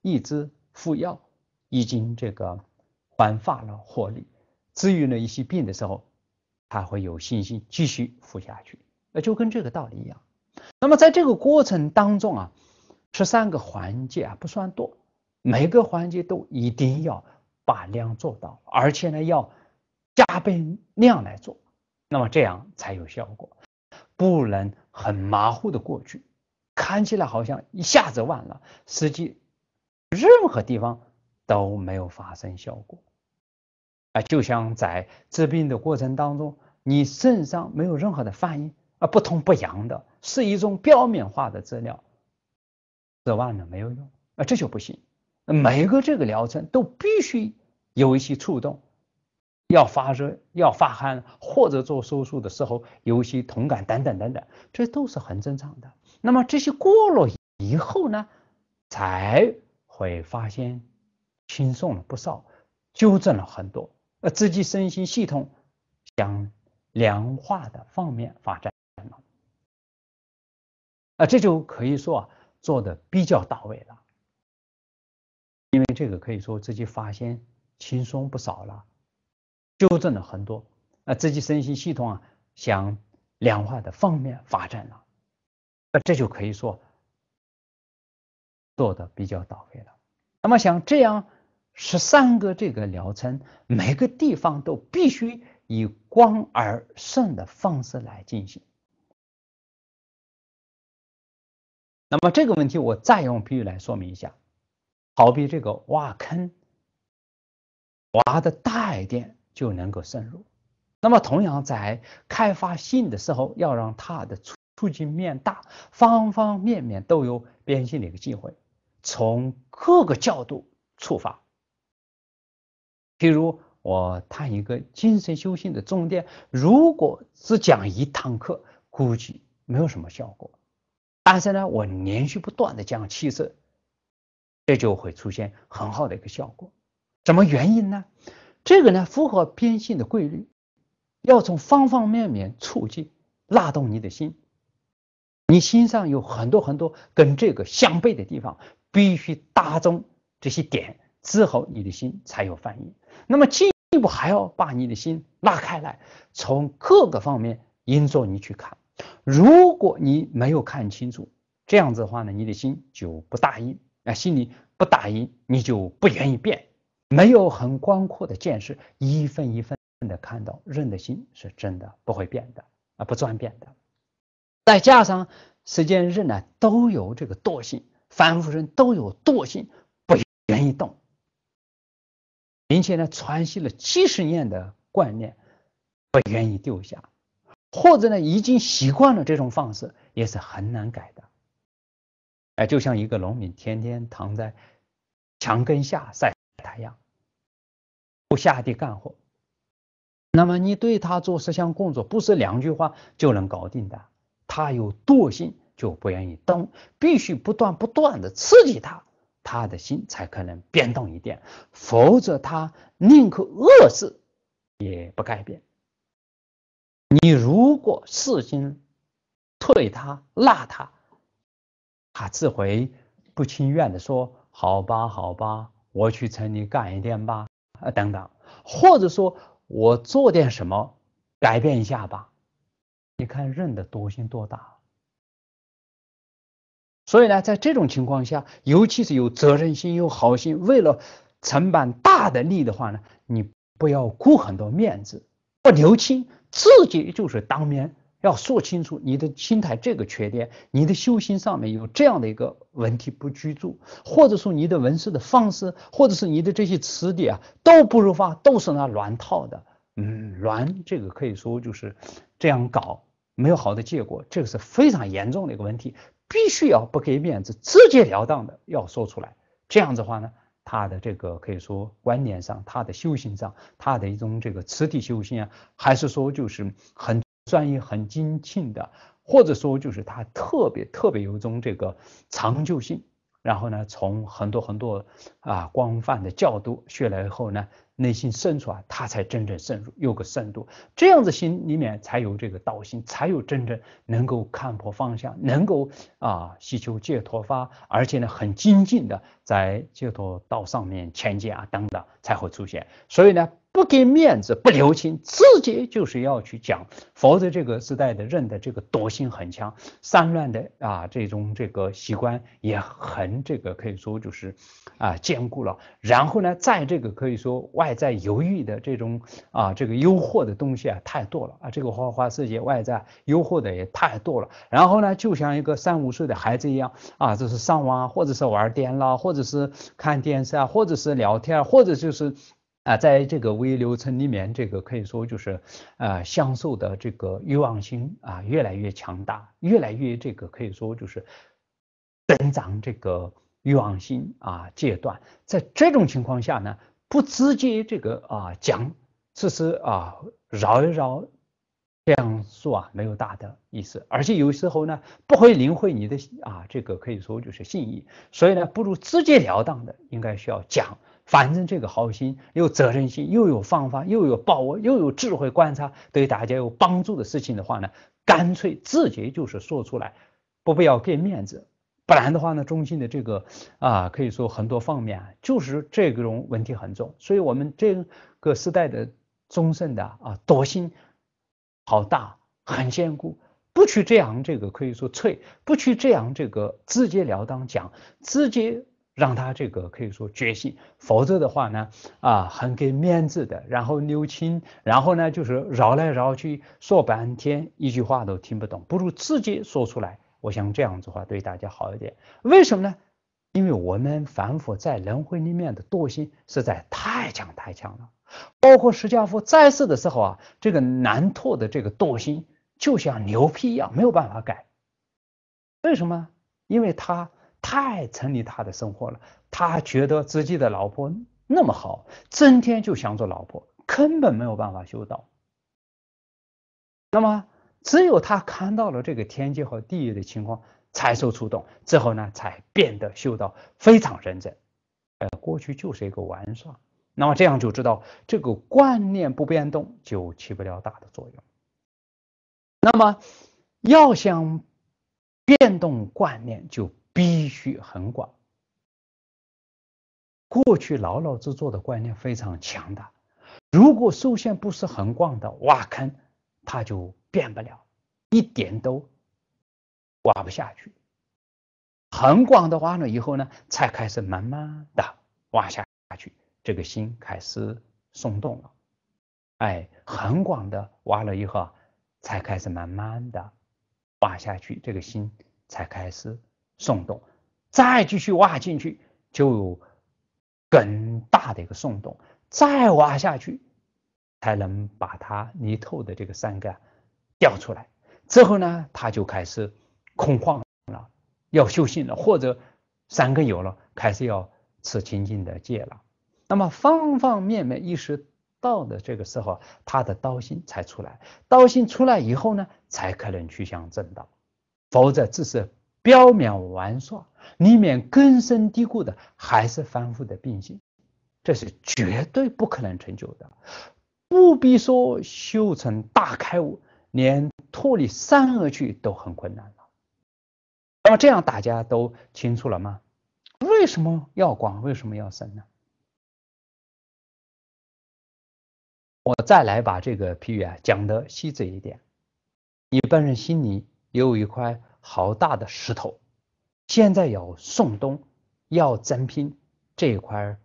一直服药，已经这个焕发了活力，治愈了一些病的时候，他会有信心继续服下去。那就跟这个道理一样。那么在这个过程当中啊，十三个环节啊不算多，每个环节都一定要把量做到，而且呢要加倍量来做，那么这样才有效果，不能。很马虎的过去，看起来好像一下子完了，实际任何地方都没有发生效果啊！就像在治病的过程当中，你肾上没有任何的反应啊，不痛不痒的，是一种表面化的治疗，这完了没有用啊，这就不行。每个这个疗程都必须有一些触动。要发热、要发汗，或者做手术的时候，有些痛感等等等等，这都是很正常的。那么这些过了以后呢，才会发现轻松了不少，纠正了很多，呃，自己身心系统向良化的方面发展了。啊，这就可以说做的比较到位了，因为这个可以说自己发现轻松不少了。纠正了很多，那自己身心系统啊，向良化的方面发展了，那这就可以说做的比较到位了。那么，像这样十三个这个疗程，每个地方都必须以光而胜的方式来进行。那么这个问题，我再用比喻来说明一下，好比这个挖坑，挖的大一点。就能够深入。那么，同样在开发性的时候，要让它的触触及面大，方方面面都有变现的一个机会，从各个角度出发。比如，我谈一个精神修行的重点，如果只讲一堂课，估计没有什么效果。但是呢，我连续不断的讲，七次，这就会出现很好的一个效果。什么原因呢？这个呢符合边性的规律，要从方方面面促进、拉动你的心。你心上有很多很多跟这个相悖的地方，必须搭中这些点之后，你的心才有反应。那么进一步还要把你的心拉开来，从各个方面引着你去看。如果你没有看清楚，这样子的话呢，你的心就不大意，啊，心里不大意，你就不愿意变。没有很广阔的见识，一份一份的看到，人的心是真的不会变的啊，不转变的。再加上时间人呢都有这个惰性，凡夫人都有惰性，不愿意动，并且呢传习了几十年的观念不愿意丢下，或者呢已经习惯了这种方式也是很难改的。哎，就像一个农民天天躺在墙根下晒。样不下地干活，那么你对他做思想工作，不是两句话就能搞定的。他有惰性，就不愿意动，必须不断不断的刺激他，他的心才可能变动一点，否则他宁可饿死也不改变。你如果事先退他拉他，他自会不情愿的说：“好吧，好吧。”我去城里干一点吧，啊等等，或者说我做点什么，改变一下吧。你看认的多性多大。所以呢，在这种情况下，尤其是有责任心又好心，为了承办大的利的话呢，你不要顾很多面子，不留情，自己就是当面。要说清楚你的心态这个缺点，你的修心上面有这样的一个问题不居住，或者说你的文思的方式，或者是你的这些词典啊，都不如法，都是那乱套的，嗯，乱这个可以说就是这样搞，没有好的结果，这个是非常严重的一个问题，必须要不给面子，直截了当的要说出来，这样子话呢，他的这个可以说观念上，他的修行上，他的一种这个词体修行啊，还是说就是很。专业很精进的，或者说就是他特别特别有种这个长久性，然后呢，从很多很多啊广泛的教都学来以后呢，内心深处啊，他才真正深入，有个深度，这样子心里面才有这个道心，才有真正能够看破方向，能够啊希求解脱发，而且呢，很精进的在解脱道上面前进啊等等，才会出现。所以呢。不给面子，不留情，直接就是要去讲，否则这个时代的人的这个惰性很强，散乱的啊，这种这个习惯也很这个可以说就是啊坚固了。然后呢，在这个可以说外在犹豫的这种啊，这个诱惑的东西啊太多了啊，这个花花世界外在诱惑的也太多了。然后呢，就像一个三五岁的孩子一样啊，就是上网，或者是玩电脑，或者是看电视啊，或者是聊天，或者就是。啊，在这个微流程里面，这个可以说就是，呃，享受的这个欲望心啊，越来越强大，越来越这个可以说就是增长这个欲望心啊阶段。在这种情况下呢，不直接这个啊讲，只实啊绕一绕这样做啊没有大的意思，而且有时候呢不会领会你的啊这个可以说就是信意，所以呢不如直截了当的应该需要讲。反正这个好心，有责任心，又有方法，又有把握，又有智慧观察，对大家有帮助的事情的话呢，干脆直接就是说出来，不必要给面子，不然的话呢，中心的这个啊，可以说很多方面就是这种问题很重，所以我们这个时代的中盛的啊，德心好大，很坚固，不去这样这个可以说脆，不去这样这个直截了当讲，直接。让他这个可以说觉醒，否则的话呢，啊，很给面子的，然后扭亲，然后呢就是绕来绕去说半天，一句话都听不懂，不如直接说出来。我想这样子话对大家好一点。为什么呢？因为我们反腐在人回里面的惰性实在太强太强了。包括释迦佛在世的时候啊，这个难脱的这个惰性就像牛皮一样，没有办法改。为什么？因为他。太沉迷他的生活了，他觉得自己的老婆那么好，整天就想做老婆，根本没有办法修道。那么，只有他看到了这个天界和地狱的情况，才受触动，之后呢，才变得修道非常认真。呃，过去就是一个玩耍。那么这样就知道，这个观念不变动，就起不了大的作用。那么，要想变动观念，就必须很广，过去牢牢制作的观念非常强大。如果受限不是很广的挖坑，它就变不了，一点都挖不下去。很广的挖了以后呢，才开始慢慢的挖下去，这个心开始松动了。哎，很广的挖了以后，才开始慢慢的挖下去，这个心才开始。松洞，再继续挖进去就有更大的一个松洞，再挖下去才能把它泥透的这个山根掉出来。之后呢，他就开始恐慌了，要修行了，或者山根有了，开始要持清净的戒了。那么方方面面意识到的这个时候，他的道心才出来。道心出来以后呢，才可能去向正道，否则只是。标面玩耍，里面根深蒂固的还是反复的病性，这是绝对不可能成就的。不必说修成大开悟，连脱离三恶趣都很困难了。那么这样大家都清楚了吗？为什么要广？为什么要深呢？我再来把这个譬喻啊讲的细致一点。一般人心里有一块。好大的石头，现在要宋东，要征拼这块儿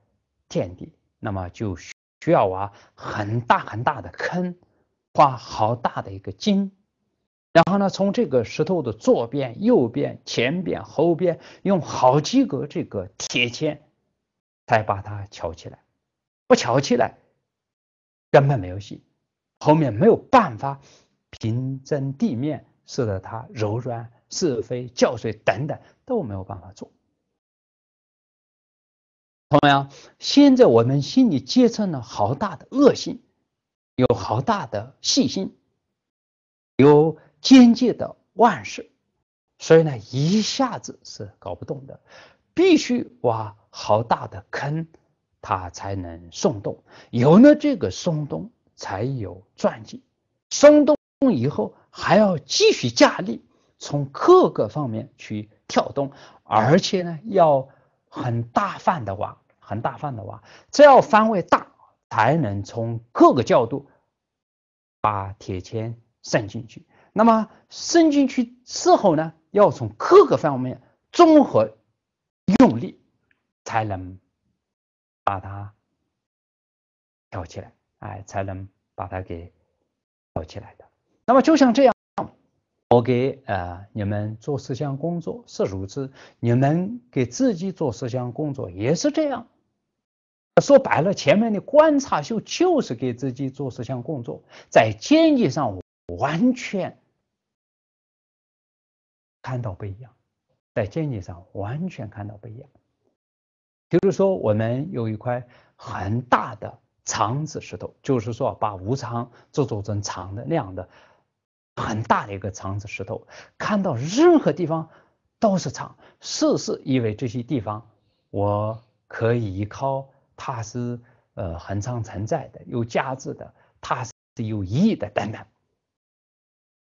地，那么就需要挖很大很大的坑，花好大的一个金，然后呢，从这个石头的左边、右边、前边、后边，用好几个这个铁签，才把它撬起来。不撬起来，根本没有戏。后面没有办法平整地面，使得它柔软。是非教诲等等都没有办法做。同样，现在我们心里结成了好大的恶性，有好大的细心，有间接的万事，所以呢，一下子是搞不懂的。必须挖好大的坑，它才能松动。有了这个松动，才有转机。松动以后，还要继续加力。从各个方面去跳动，而且呢，要很大范的挖，很大范的挖，只要范围大，才能从各个角度把铁签伸进去。那么伸进去之后呢，要从各个方面综合用力，才能把它挑起来。哎，才能把它给挑起来的。那么就像这样。我给啊你们做思想工作是如此，你们给自己做思想工作也是这样。说白了，前面的观察修就是给自己做思想工作，在见解上完全看到不一样，在见解上完全看到不一样。比如说，我们有一块很大的长子石头，就是说把无常制作成长的那样的。很大的一个长子石头，看到任何地方都是长，事事以为这些地方我可以依靠，它是呃恒常存在的，有价值的，它是有意义的等等。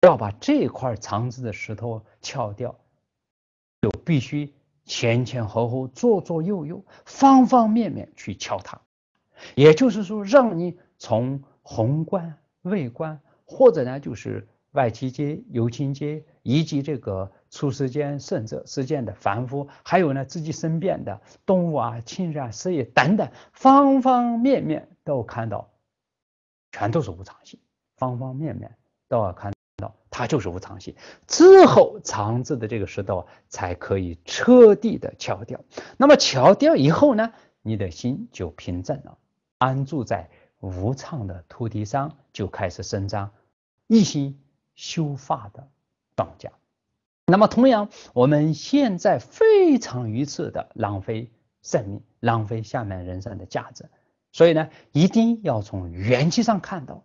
要把这块长子的石头敲掉，就必须前前后后、左左右右、方方面面去敲它。也就是说，让你从宏观、微观，或者呢，就是。外七街、游清街，以及这个出世间、甚至世间的凡夫，还有呢自己身边的动物啊、亲人、啊、事业等等，方方面面都看到，全都是无常性。方方面面都要看到，它就是无常性。之后，藏治的这个石头才可以彻底的敲掉。那么敲掉以后呢，你的心就平正了，安住在无常的土地上，就开始生长，一心。修发的当家。那么同样，我们现在非常愚蠢的浪费生命，浪费下面人生的价值。所以呢，一定要从元气上看到，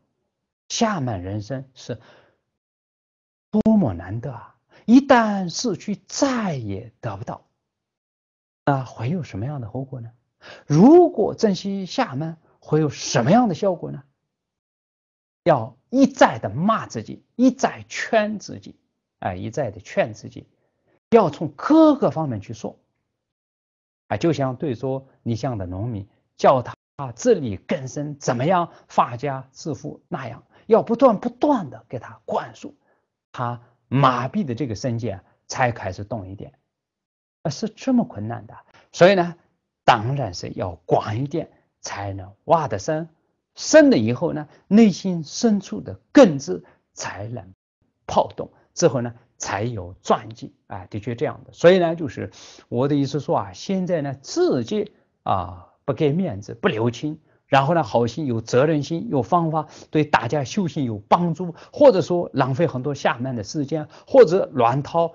下面人生是多么难得啊！一旦失去，再也得不到那会有什么样的后果呢？如果珍惜下面，会有什么样的效果呢？要。一再的骂自己，一再劝自己，哎，一再的劝自己，要从各个方面去说，啊，就像对说你像的农民，叫他啊自力更生，怎么样发家致富那样，要不断不断的给他灌输，他麻痹的这个身界才开始动一点，啊，是这么困难的，所以呢，当然是要广一点，才能挖得深。生了以后呢，内心深处的根子才能泡动，之后呢才有钻进啊，的确这样的。所以呢，就是我的意思说啊，现在呢自己啊不给面子，不留情，然后呢好心有责任心，有方法对大家修行有帮助，或者说浪费很多下面的时间，或者乱套，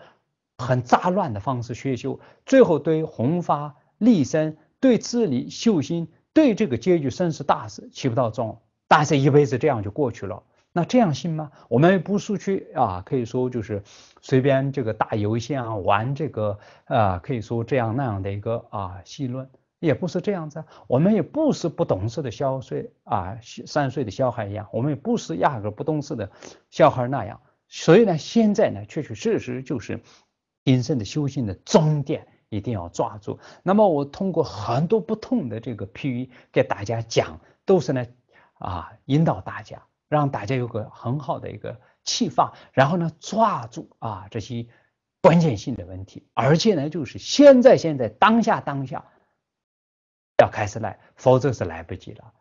很杂乱的方式学修，最后对弘法立身，对治理修行。对这个结局生是大事，起不到作用，大是一辈子这样就过去了，那这样行吗？我们不是去啊，可以说就是随便这个打游戏啊，玩这个啊，可以说这样那样的一个啊戏论，也不是这样子，我们也不是不懂事的小岁啊三岁的小孩一样，我们也不是压根不懂事的小孩那样，所以呢，现在呢，确确实实就是人生的修行的终点。一定要抓住。那么我通过很多不同的这个比喻给大家讲，都是呢啊引导大家，让大家有个很好的一个启发，然后呢抓住啊这些关键性的问题，而且呢就是现在现在当下当下要开始来，否则是来不及了。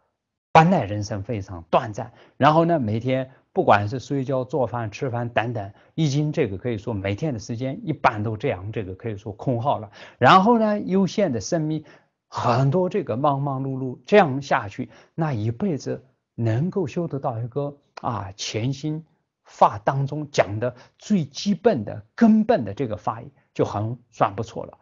无奈人生非常短暂，然后呢每天。不管是睡觉、做饭、吃饭等等，易经这个可以说每天的时间一般都这样，这个可以说空耗了。然后呢，有限的生命，很多这个忙忙碌碌这样下去，那一辈子能够修得到一个啊，潜心法当中讲的最基本的、根本的这个法，就很算不错了。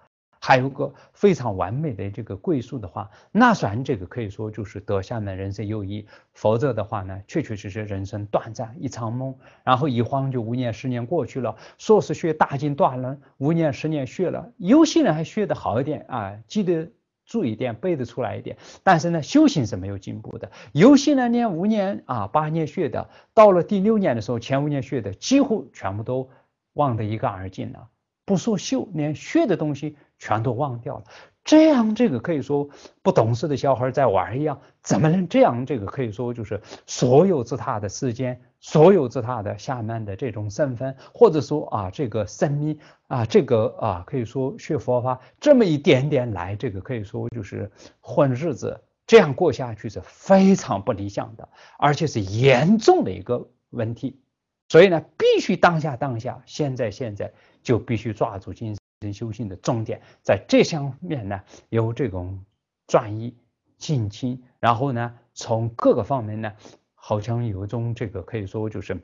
还有个非常完美的这个归宿的话，那算这个可以说就是得下的人生又一；否则的话呢，确确实实人生短暂一场梦，然后一晃就五年十年过去了，说是学大进断了，五年十年学了，有些人还学得好一点啊，记得住一点，背得出来一点，但是呢，修行是没有进步的。有些人念五年啊八年学的，到了第六年的时候，前五年学的几乎全部都忘得一干二净了，不说修，连学的东西。全都忘掉了，这样这个可以说不懂事的小孩在玩一样，怎么能这样？这个可以说就是所有自他的世间，所有自他的下面的这种身份，或者说啊这个生命啊这个啊可以说学佛法这么一点点来，这个可以说就是混日子，这样过下去是非常不理想的，而且是严重的一个问题。所以呢，必须当下当下，现在现在就必须抓住精神。修心的重点，在这上面呢，有这种转移精亲，然后呢，从各个方面呢，好像有一种这个可以说就是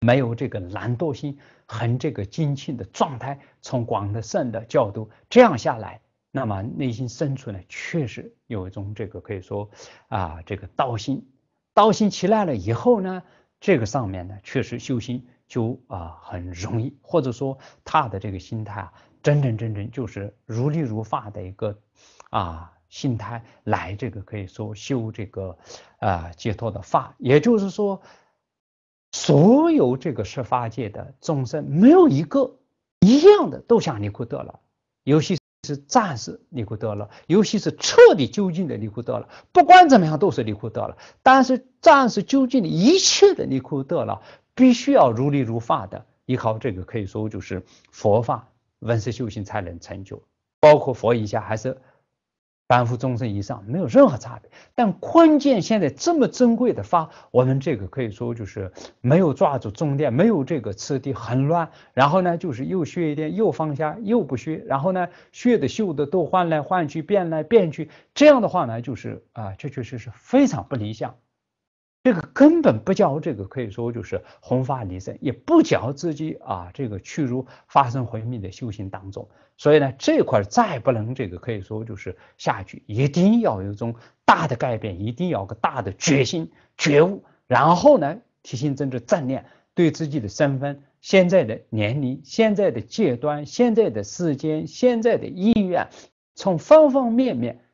没有这个懒惰心，很这个精进的状态。从广的善的角度这样下来，那么内心深处呢，确实有一种这个可以说啊，这个道心，道心起来了以后呢，这个上面呢，确实修心就啊很容易，或者说他的这个心态啊。真真正正就是如理如法的一个啊心态来这个可以说修这个啊解脱的法，也就是说，所有这个十八界的众生没有一个一样的，都像尼古德了。尤其是暂时尼古德了，尤其是彻底究竟的尼古德了。不管怎么样，都是尼古德了。但是暂时究竟的一切的尼古德了，必须要如理如法的依靠这个，可以说就是佛法。文思修行才能成就，包括佛以下还是凡夫众生以上，没有任何差别。但关键现在这么珍贵的法，我们这个可以说就是没有抓住重点，没有这个次第，很乱。然后呢，就是又学一点，又放下，又不学，然后呢，学的修的都换来换去，变来变去，这样的话呢，就是啊，确确实实非常不理想。这个根本不叫这个可以说就是红发离僧，也不叫自己啊，这个去如发生毁灭的修行当中。所以呢，这块再不能这个可以说就是下去，一定要有一种大的改变，一定要个大的决心觉悟。然后呢，提心正治正念，对自己的身份、现在的年龄、现在的阶段、现在的时间、现在的意愿，从方方面面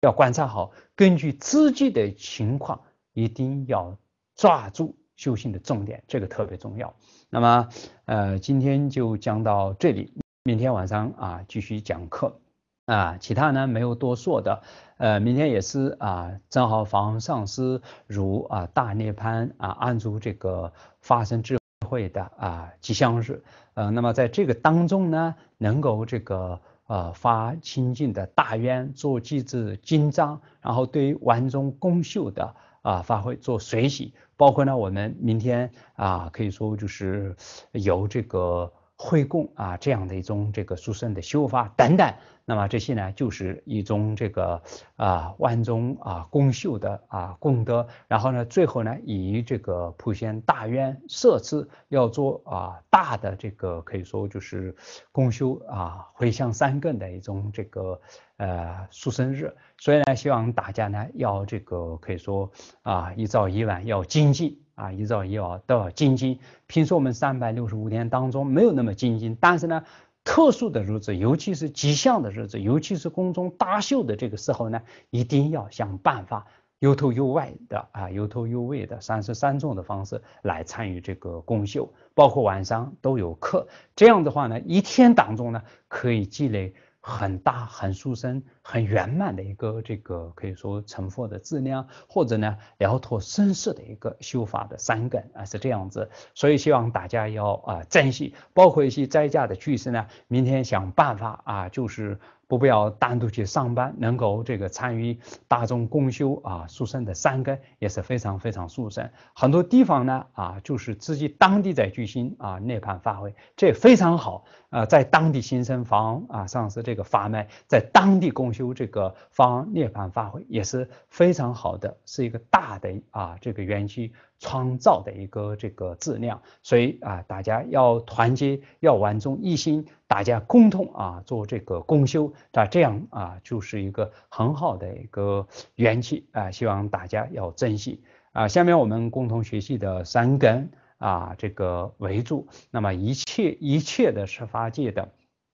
要观察好，根据自己的情况。一定要抓住修行的重点，这个特别重要。那么，呃，今天就讲到这里，明天晚上啊继续讲课啊，其他呢没有多说的。呃，明天也是啊，正好逢上师如啊大涅槃啊安住这个发生智慧的啊吉祥日。呃，那么在这个当中呢，能够这个呃发清净的大愿，做机智金章，然后对于文中工秀的。啊，发挥做随喜，包括呢，我们明天啊，可以说就是由这个会供啊，这样的一种这个书生的修法等等，那么这些呢，就是一种这个啊万宗啊功修的啊功德，然后呢，最后呢，以这个普贤大愿摄置要做啊大的这个可以说就是功修啊回向三更的一种这个。呃，出生日，所以呢，希望大家呢要这个可以说啊，一早一晚要精进啊，一早一晚都要精进。平时我们三百六十五天当中没有那么精进，但是呢，特殊的日子，尤其是吉祥的日子，尤其是宫中大秀的这个时候呢，一定要想办法由头由外的啊，由头由尾的三十三种的方式来参与这个宫秀，包括晚上都有课，这样的话呢，一天当中呢可以积累。很大，很塑身。很圆满的一个这个可以说成佛的质量，或者呢辽脱生死的一个修法的三根啊是这样子，所以希望大家要啊珍惜，包括一些在家的居士呢，明天想办法啊，就是不不要单独去上班，能够这个参与大众共修啊，塑生的三根也是非常非常塑生。很多地方呢啊，就是自己当地在居心啊涅槃发挥，这非常好啊，在当地新生房啊上市这个发卖，在当地共。修这个方涅槃发挥也是非常好的，是一个大的啊这个元气创造的一个这个质量，所以啊大家要团结，要万众一心，大家共同啊做这个共修，那这样啊就是一个很好的一个元气啊，希望大家要珍惜啊。下面我们共同学习的三根啊这个为主，那么一切一切的是发界的。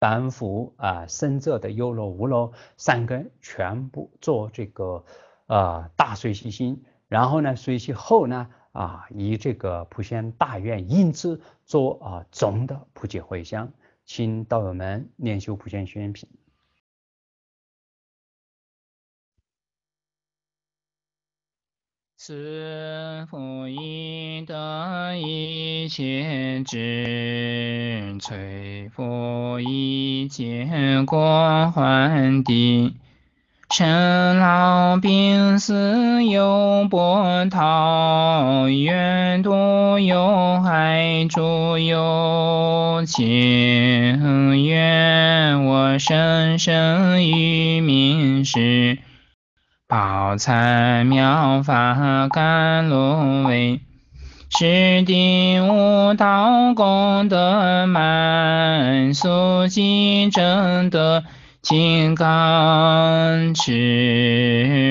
凡夫啊，深着的优楼、五楼、三根，全部做这个呃大随喜心，然后呢，随喜后呢，啊，以这个普贤大愿因之做啊总的普解回向，请道友们念修普贤宣品。慈父一得一切智，摧父一切过患地，生老病死有波涛，愿度有海诸有情。愿我生生于明时。宝财妙法甘露味，十地无道功德满，速疾证得金刚持。